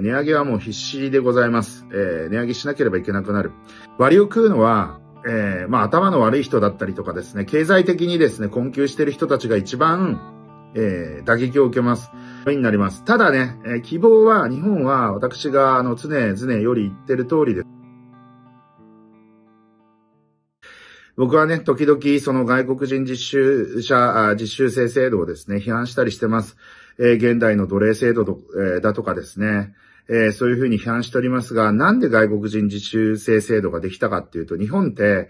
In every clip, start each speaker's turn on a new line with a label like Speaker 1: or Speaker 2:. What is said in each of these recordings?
Speaker 1: 値上げはもう必死でございます。えー、値上げしなければいけなくなる。割を食うのは、えー、まあ頭の悪い人だったりとかですね、経済的にですね、困窮している人たちが一番、えー、打撃を受けます。になります。ただね、えー、希望は、日本は私があの常々より言ってる通りです。僕はね、時々その外国人実習者、実習生制度をですね、批判したりしてます。え現代の奴隷制度だとかですね、えそういうふうに批判しておりますが、なんで外国人自習生制度ができたかっていうと、日本って、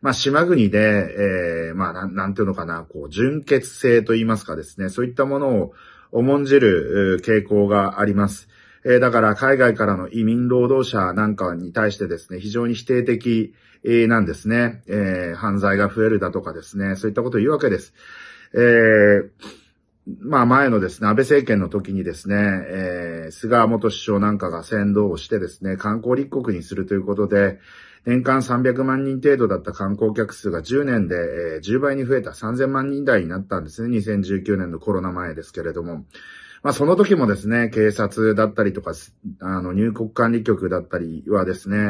Speaker 1: まあ、島国で、えー、まあ、なん、なんていうのかな、こう、純血性と言いますかですね、そういったものを重んじる傾向があります。えー、だから、海外からの移民労働者なんかに対してですね、非常に否定的なんですね。えー、犯罪が増えるだとかですね、そういったことを言うわけです。えー、まあ前のですね、安倍政権の時にですね、えー、菅元首相なんかが先導をしてですね、観光立国にするということで、年間300万人程度だった観光客数が10年で、えー、10倍に増えた3000万人台になったんですね、2019年のコロナ前ですけれども。まあ、その時もですね、警察だったりとか、あの、入国管理局だったりはですね、え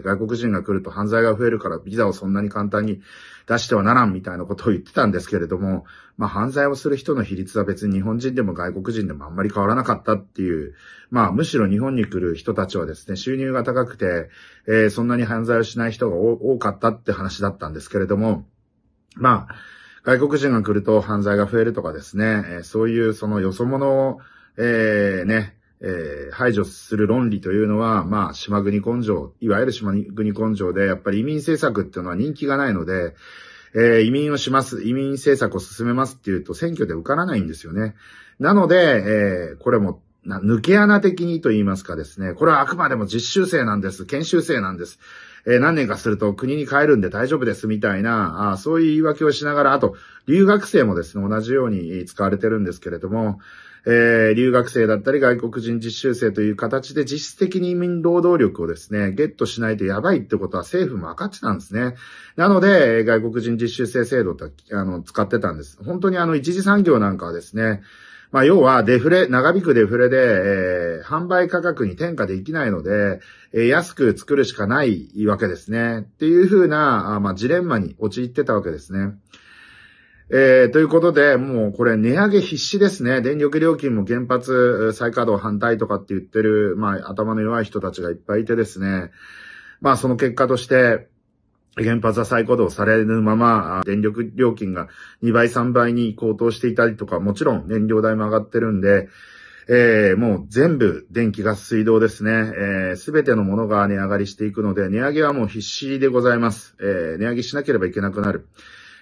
Speaker 1: ー、外国人が来ると犯罪が増えるからビザをそんなに簡単に出してはならんみたいなことを言ってたんですけれども、まあ、犯罪をする人の比率は別に日本人でも外国人でもあんまり変わらなかったっていう、まあ、むしろ日本に来る人たちはですね、収入が高くて、えー、そんなに犯罪をしない人が多かったって話だったんですけれども、まあ、外国人が来ると犯罪が増えるとかですね、えそういうそのよそ者を、えー、ね、えー、排除する論理というのは、まあ、島国根性、いわゆる島国根性で、やっぱり移民政策っていうのは人気がないので、えー、移民をします、移民政策を進めますっていうと選挙で受からないんですよね。なので、えー、これもな抜け穴的にと言いますかですね、これはあくまでも実習生なんです、研修生なんです。えー、何年かすると国に帰るんで大丈夫ですみたいな、あそういう言い訳をしながら、あと、留学生もですね、同じように使われてるんですけれども、えー、留学生だったり外国人実習生という形で実質的に移民労働力をですね、ゲットしないとやばいってことは政府も分かってたんですね。なので、外国人実習生制度って、あの、使ってたんです。本当にあの、一次産業なんかはですね、まあ、要はデフレ、長引くデフレで、えー、販売価格に転嫁できないので、えー、安く作るしかないわけですね。っていうふうな、あまあ、ジレンマに陥ってたわけですね。えー、ということで、もうこれ値上げ必死ですね。電力料金も原発再稼働反対とかって言ってる、まあ頭の弱い人たちがいっぱいいてですね。まあその結果として、原発は再稼働されるまま、電力料金が2倍3倍に高騰していたりとか、もちろん燃料代も上がってるんで、えー、もう全部電気、ガス、水道ですね。す、えー、べ、てのものが値上がりしていくので、値上げはもう必死でございます。えー、値上げしなければいけなくなる。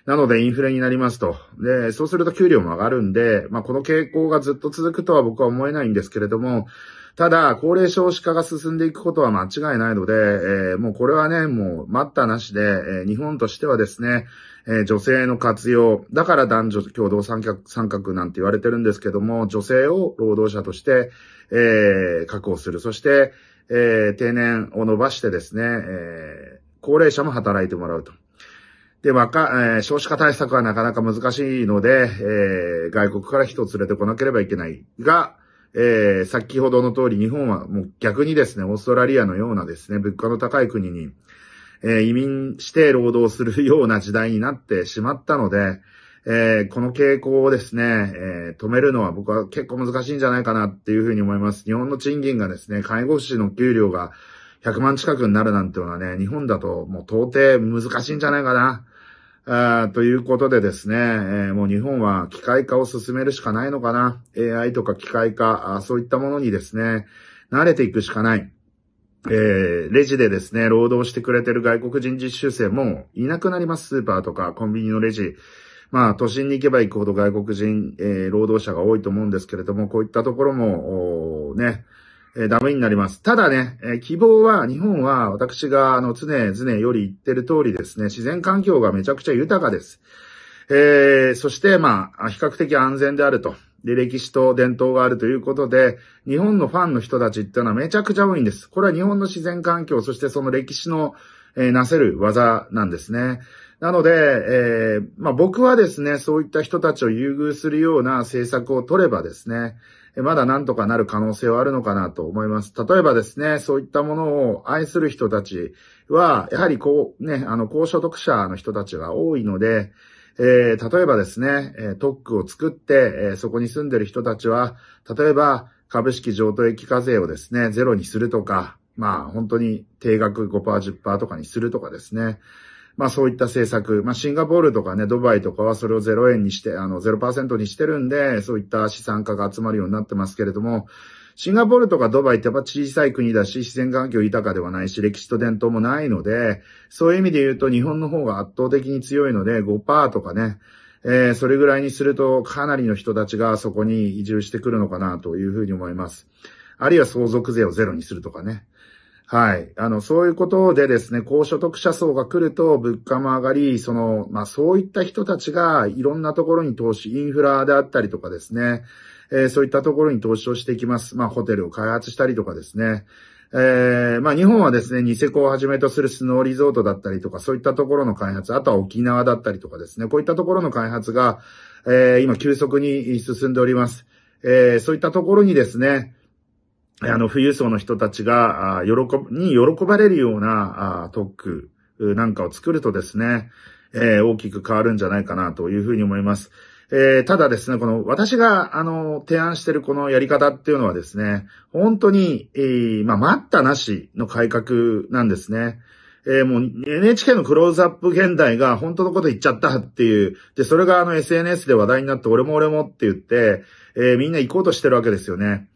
Speaker 1: なのでインフレになりますと。で、そうすると給料も上がるんで、まあ、この傾向がずっと続くとは僕は思えないんですけれども、ただ、高齢少子化が進んでいくことは間違いないので、えー、もうこれはね、もう待ったなしで、えー、日本としてはですね、えー、女性の活用、だから男女共同参画参画なんて言われてるんですけども、女性を労働者として、え確保する。そして、え定年を伸ばしてですね、え高齢者も働いてもらうと。で、若、えー、少子化対策はなかなか難しいので、えー、外国から人を連れてこなければいけないが、えー、先ほどの通り日本はもう逆にですね、オーストラリアのようなですね、物価の高い国に、えー、移民して労働するような時代になってしまったので、えー、この傾向をですね、えー、止めるのは僕は結構難しいんじゃないかなっていうふうに思います。日本の賃金がですね、介護士の給料が100万近くになるなんていうのはね、日本だともう到底難しいんじゃないかな。あということでですね、えー、もう日本は機械化を進めるしかないのかな。AI とか機械化、あそういったものにですね、慣れていくしかない。えー、レジでですね、労働してくれてる外国人実習生もいなくなります。スーパーとかコンビニのレジ。まあ、都心に行けば行くほど外国人、えー、労働者が多いと思うんですけれども、こういったところも、ね、えー、ダメになります。ただね、えー、希望は、日本は、私が、あの、常々より言ってる通りですね、自然環境がめちゃくちゃ豊かです。えー、そして、まあ、比較的安全であると。で、歴史と伝統があるということで、日本のファンの人たちっていうのはめちゃくちゃ多いんです。これは日本の自然環境、そしてその歴史の、えー、なせる技なんですね。なので、えー、まあ、僕はですね、そういった人たちを優遇するような政策を取ればですね、まだなんとかなる可能性はあるのかなと思います。例えばですね、そういったものを愛する人たちは、やはりこう、ね、あの、高所得者の人たちが多いので、えー、例えばですね、特区を作って、えそこに住んでる人たちは、例えば株式譲渡益課税をですね、ゼロにするとか、まあ本当に定額5%、10%とかにするとかですね。まあそういった政策、まあシンガポールとかね、ドバイとかはそれを0円にして、あの0%にしてるんで、そういった資産家が集まるようになってますけれども、シンガポールとかドバイってやっぱ小さい国だし、自然環境豊かではないし、歴史と伝統もないので、そういう意味で言うと日本の方が圧倒的に強いので、5%とかね、えー、それぐらいにするとかなりの人たちがそこに移住してくるのかなというふうに思います。あるいは相続税をゼロにするとかね。はい。あの、そういうことでですね、高所得者層が来ると物価も上がり、その、まあそういった人たちがいろんなところに投資、インフラであったりとかですね、えー、そういったところに投資をしていきます。まあホテルを開発したりとかですね。えー、まあ日本はですね、ニセコをはじめとするスノーリゾートだったりとか、そういったところの開発、あとは沖縄だったりとかですね、こういったところの開発が、えー、今急速に進んでおります。えー、そういったところにですね、あの、富裕層の人たちが、喜ぶ、に喜ばれるような特区なんかを作るとですね、えー、大きく変わるんじゃないかなというふうに思います。えー、ただですね、この私が、あの、提案してるこのやり方っていうのはですね、本当に、えー、まあ、待ったなしの改革なんですね。えー、もう NHK のクローズアップ現代が本当のこと言っちゃったっていう、で、それがあの SNS で話題になって、俺も俺もって言って、えー、みんな行こうとしてるわけですよね。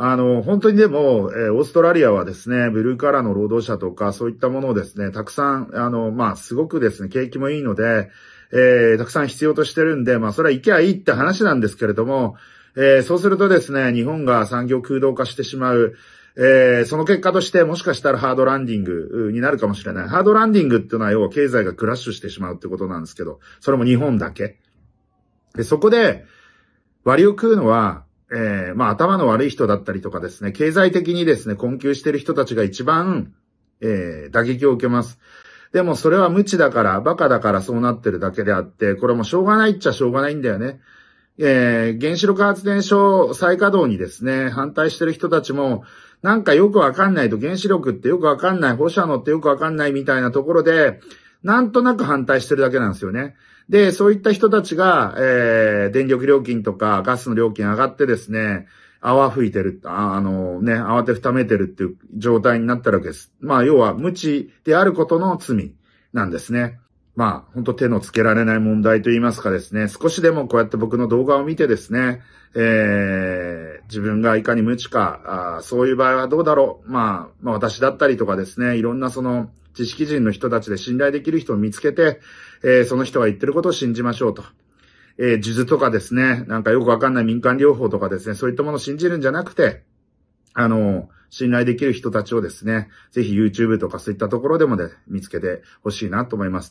Speaker 1: あの、本当にでも、えー、オーストラリアはですね、ブルーカラーの労働者とか、そういったものをですね、たくさん、あの、まあ、すごくですね、景気もいいので、えー、たくさん必要としてるんで、まあ、それは行けばいいって話なんですけれども、えー、そうするとですね、日本が産業空洞化してしまう、えー、その結果としてもしかしたらハードランディングになるかもしれない。ハードランディングっていうのは要は経済がクラッシュしてしまうってことなんですけど、それも日本だけ。で、そこで、割を食うのは、えー、まあ頭の悪い人だったりとかですね、経済的にですね、困窮してる人たちが一番、えー、打撃を受けます。でもそれは無知だから、バカだからそうなってるだけであって、これもしょうがないっちゃしょうがないんだよね。えー、原子力発電所再稼働にですね、反対してる人たちも、なんかよくわかんないと原子力ってよくわかんない、放射能ってよくわかんないみたいなところで、なんとなく反対してるだけなんですよね。で、そういった人たちが、えー、電力料金とかガスの料金上がってですね、泡吹いてる、ああのね、慌てふためてるっていう状態になったわけです。まあ、要は無知であることの罪なんですね。まあ、ほんと手のつけられない問題と言いますかですね、少しでもこうやって僕の動画を見てですね、えー、自分がいかに無知か、あそういう場合はどうだろう、まあ、まあ私だったりとかですね、いろんなその知識人の人たちで信頼できる人を見つけて、えー、その人が言ってることを信じましょうと。えー、術とかですね、なんかよくわかんない民間療法とかですね、そういったものを信じるんじゃなくて、あの、信頼できる人たちをですね、ぜひ YouTube とかそういったところでもね、見つけてほしいなと思います。